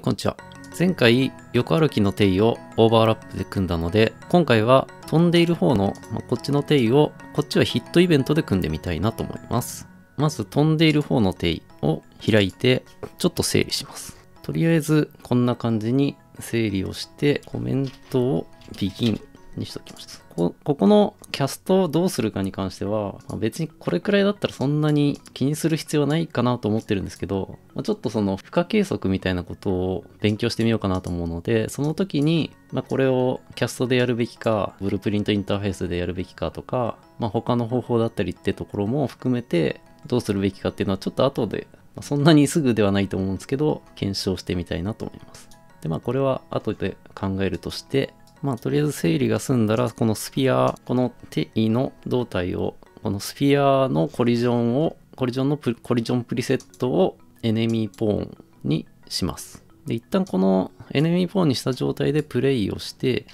い、こんにちは。前回、横歩きの定位をオーバーラップで組んだので、今回は飛んでいる方の、まあ、こっちの定位を、こっちはヒットイベントで組んでみたいなと思います。まず飛んでいる方の定位を開いて、ちょっと整理します。とりあえず、こんな感じに整理をして、コメントをビギンにしときました。こ、ここのキャストをどうするかに関しては、まあ、別にこれくらいだったらそんなに気にする必要はないかなと思ってるんですけど、まあ、ちょっとその負荷計測みたいなことを勉強してみようかなと思うので、その時に、まあ、これをキャストでやるべきか、ブループリントインターフェースでやるべきかとか、まあ、他の方法だったりってところも含めて、どうするべきかっていうのはちょっと後で、まあ、そんなにすぐではないと思うんですけど、検証してみたいなと思います。で、まあこれは後で考えるとして、まあ、とりあえず整理が済んだら、このスピア、この定位の胴体を、このスピアのコリジョンを、コリジョンのコリジョンプリセットをエネミーポーンにします。で、一旦このエネミーポーンにした状態でプレイをして、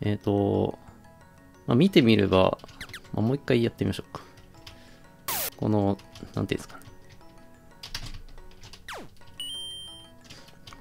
えっ、ー、と、まあ、見てみれば、まあ、もう一回やってみましょうか。この、なんていうんですかね。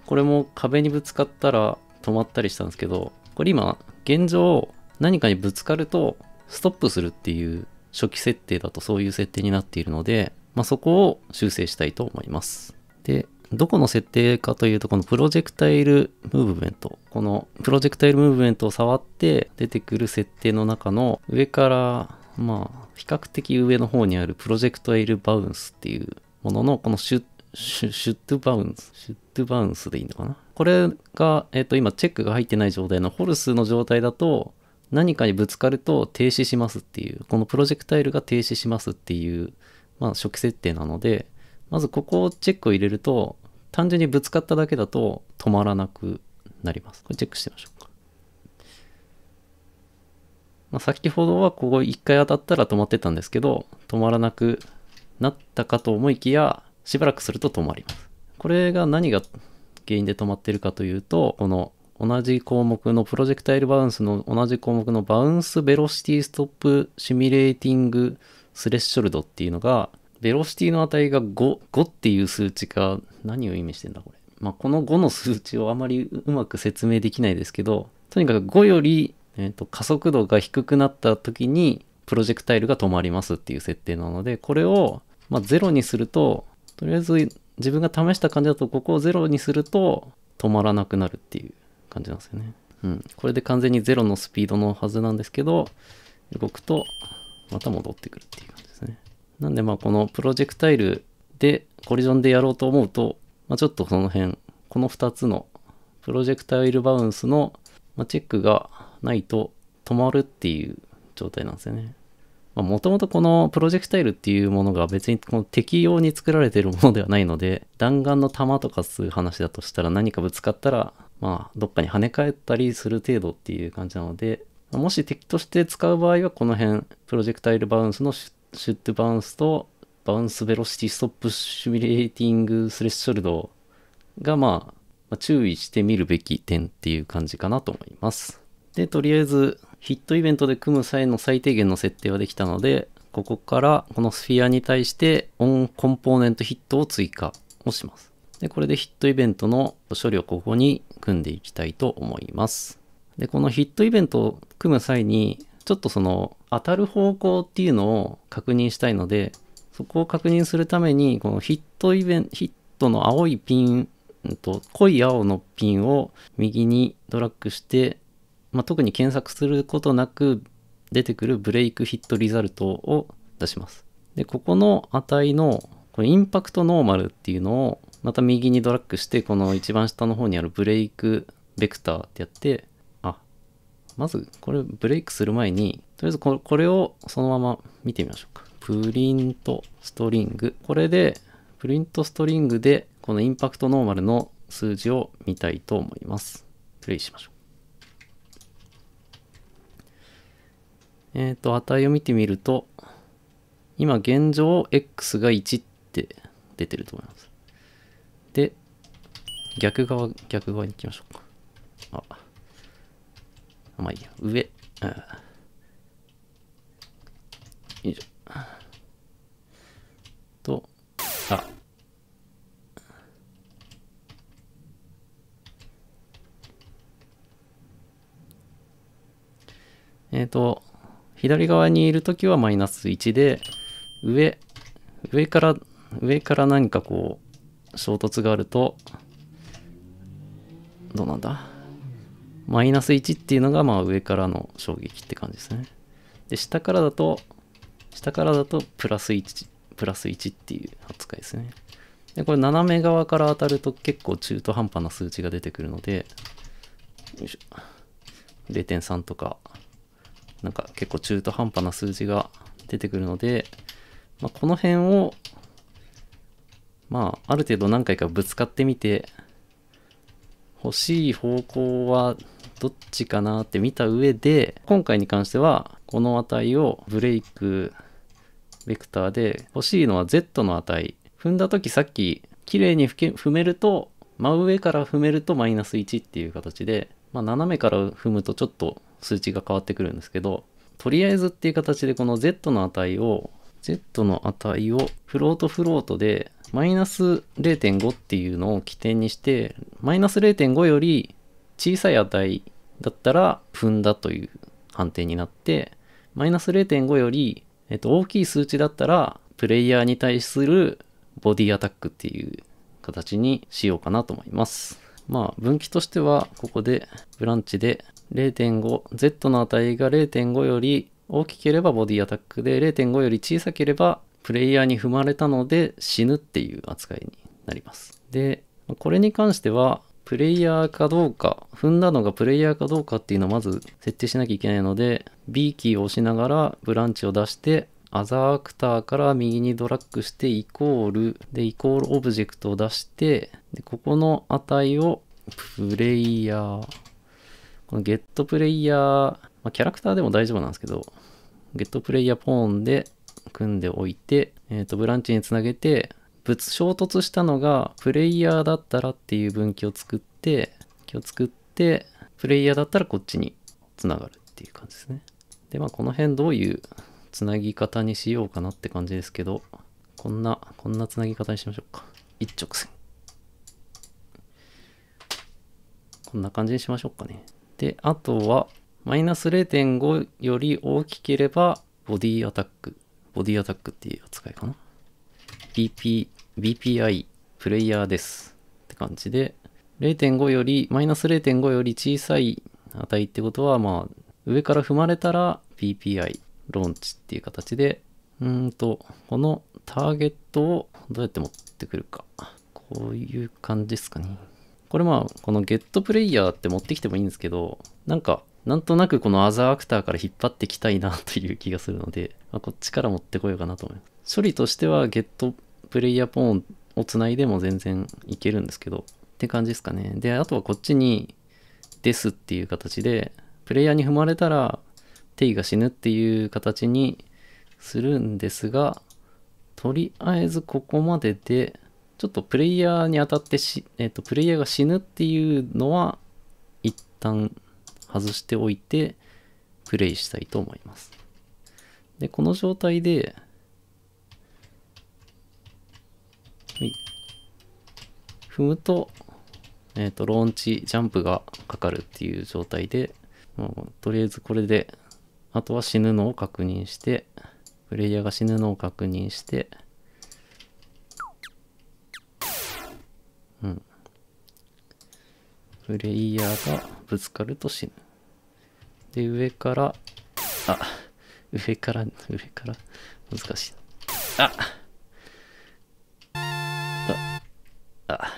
これも壁にぶつかったら止まったりしたんですけど、これ今、現状、何かにぶつかると、ストップするっていう初期設定だとそういう設定になっているので、まあ、そこを修正したいと思います。で、どこの設定かというと、このプロジェクタイルムーブメント。このプロジェクタイルムーブメントを触って出てくる設定の中の上から、まあ、比較的上の方にあるプロジェクタイルバウンスっていうものの、このシュッシュシュットバウンス、シュットバウンスでいいのかなこれが、えっ、ー、と、今、チェックが入ってない状態のホルスの状態だと、何かにぶつかると停止しますっていう、このプロジェクタイルが停止しますっていう、まあ、初期設定なので、まずここをチェックを入れると、単純にぶつかっただけだと止まらなくなります。これチェックしてみましょうか。まあ、先ほどはここ1回当たったら止まってたんですけど、止まらなくなったかと思いきや、しばらくすると止まります。これが何が原因で止まってるかというと、この同じ項目のプロジェクタイルバウンスの同じ項目のバウンスベロシティストップシミュレーティングスレッショルドっていうのが、ベロシティの値が 5, 5っていう数値か、何を意味してんだこれ。まあ、この5の数値をあまりうまく説明できないですけど、とにかく5より、えーと、と加速度が低くなった時にプロジェクタイルが止まりますっていう設定なので、これを、まあ、0にするととりあえず自分が試した感じだとここを0にすると止まらなくなるっていう感じなんですよね。うん。これで完全に0のスピードのはずなんですけど、動くとまた戻ってくるっていう感じですね。なんでまあこのプロジェクタイルでコリジョンでやろうと思うと、まあ、ちょっとその辺、この2つのプロジェクタイルバウンスのチェックがないと止まるっていう状態なんですよね。もともとこのプロジェクタイルっていうものが別にこの適用に作られてるものではないので、弾丸の弾とかそういう話だとしたら何かぶつかったら、まあ、どっかに跳ね返ったりする程度っていう感じなので、もし敵として使う場合はこの辺、プロジェクタイルバウンスのシュシュットバウンスと、バウンスベロシティストップシミュレーティングスレッショルドが、まあ、まあ、注意してみるべき点っていう感じかなと思います。で、とりあえずヒットイベントで組む際の最低限の設定はできたので、ここからこのスフィアに対してオンコンポーネントヒットを追加をします。で、これでヒットイベントの処理をここに組んでいきたいと思います。で、このヒットイベントを組む際に、ちょっとその当たる方向っていうのを確認したいので、そこを確認するために、このヒットイベント、ヒットの青いピン、濃い青のピンを右にドラッグして、まあ、特に検索することなく出てくるブレイクヒットリザルトを出します。で、ここの値のこれインパクトノーマルっていうのをまた右にドラッグして、この一番下の方にあるブレイクベクターってやって、あ、まずこれブレイクする前に、とりあえずこれをそのまま見てみましょうか。プリントストリング。これで、プリントストリングで、このインパクトノーマルの数字を見たいと思います。プレイしましょう。えっ、ー、と、値を見てみると、今現状 x が1って出てると思います。で、逆側、逆側に行きましょうか。あ、まあいいや、上。うん、よいしょ。と、あ。えっ、ー、と、左側にいる時はマイナス1で、上、上から、上から何かこう、衝突があると、どうなんだマイナス1っていうのが、まあ上からの衝撃って感じですね。で、下からだと、下からだとプラス1、プラス1っていう扱いですね。で、これ斜め側から当たると結構中途半端な数値が出てくるので、よいしょ。0.3とかなんか結構中途半端な数字が出てくるので、まあ、この辺を、まあ、ある程度何回かぶつかってみて、欲しい方向はどっちかなって見た上で、今回に関しては、この値をブレイクベクターで、欲しいのは Z の値。踏んだ時さっき、綺麗に踏めると、真上から踏めるとマイナス1っていう形で、まあ、斜めから踏むとちょっと数値が変わってくるんですけど、とりあえずっていう形でこの Z の値を、Z の値をフロートフロートでマイナス0.5っていうのを起点にして、マイナス0.5より小さい値だったら踏んだという判定になって、マイナス0.5より、えっと、大きい数値だったら、プレイヤーに対するボディアタックっていう形にしようかなと思います。まあ分岐としてはここでブランチで 0.5Z の値が0.5より大きければボディアタックで0.5より小さければプレイヤーに踏まれたので死ぬっていう扱いになります。でこれに関してはプレイヤーかどうか踏んだのがプレイヤーかどうかっていうのをまず設定しなきゃいけないので B キーを押しながらブランチを出してアザーアクターから右にドラッグしてイコールでイコールオブジェクトを出してでここの値をプレイヤーこのゲットプレイヤー、まあ、キャラクターでも大丈夫なんですけどゲットプレイヤーポーンで組んでおいて、えっ、ー、とブランチにつなげて物衝突したのがプレイヤーだったらっていう分岐を作って気を作ってプレイヤーだったらこっちにつながるっていう感じですねでまあこの辺どういうつなぎ方にしようかなって感じですけど、こんな、こんなつなぎ方にしましょうか。一直線。こんな感じにしましょうかね。で、あとは、マイナス0.5より大きければ、ボディアタック。ボディアタックっていう扱いかな。BP、BPI、プレイヤーです。って感じで、0.5より、マイナス0.5より小さい値ってことは、まあ、上から踏まれたら PPI。ローンチっていう形で、うんと、このターゲットをどうやって持ってくるか。こういう感じですかね。これまあ、このゲットプレイヤーって持ってきてもいいんですけど、なんか、なんとなくこのアザーアクターから引っ張ってきたいなという気がするので、まあ、こっちから持ってこようかなと思います。処理としてはゲットプレイヤーポーンをつないでも全然いけるんですけど、って感じですかね。で、あとはこっちにですっていう形で、プレイヤーに踏まれたら、テイが死ぬっていう形にするんですが、とりあえずここまでで、ちょっとプレイヤーに当たってし、えっ、と、プレイヤーが死ぬっていうのは、一旦外しておいて、プレイしたいと思います。で、この状態で、踏むと、えっ、ー、と、ローンチジャンプがかかるっていう状態で、もうとりあえずこれであとは死ぬのを確認して、プレイヤーが死ぬのを確認して、うん。プレイヤーがぶつかると死ぬ。で、上から、あ、上から、上から、難しい。あああ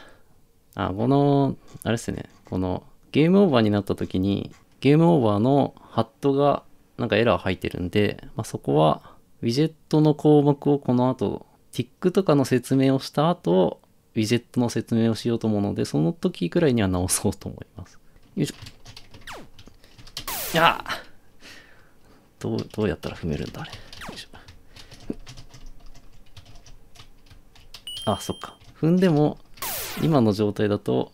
あ、この、あれですね、この、ゲームオーバーになった時に、ゲームオーバーのハットがなんかエラー入ってるんで、まあ、そこは、ウィジェットの項目をこの後、ティックとかの説明をした後、ウィジェットの説明をしようと思うので、その時くらいには直そうと思います。よいしょ。やあどう、どうやったら踏めるんだ、あれ。あ、そっか。踏んでも、今の状態だと、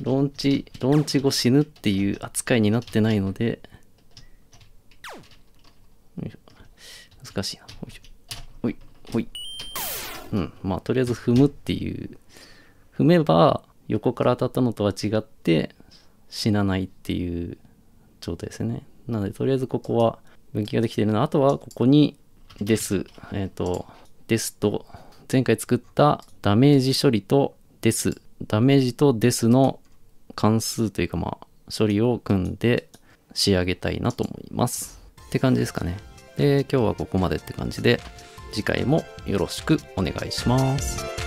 ローンチ、ローンチ後死ぬっていう扱いになってないので、難しいな。ほいしょ。ほい、ほい。うん。まあ、とりあえず踏むっていう。踏めば、横から当たったのとは違って、死なないっていう状態ですね。なので、とりあえずここは分岐ができてるな。あとは、ここに、です。えっ、ー、と、ですと、前回作ったダメージ処理とです。ダメージとですの関数というか、まあ、処理を組んで仕上げたいなと思います。って感じですかね。で、今日はここまでって感じで、次回もよろしくお願いします。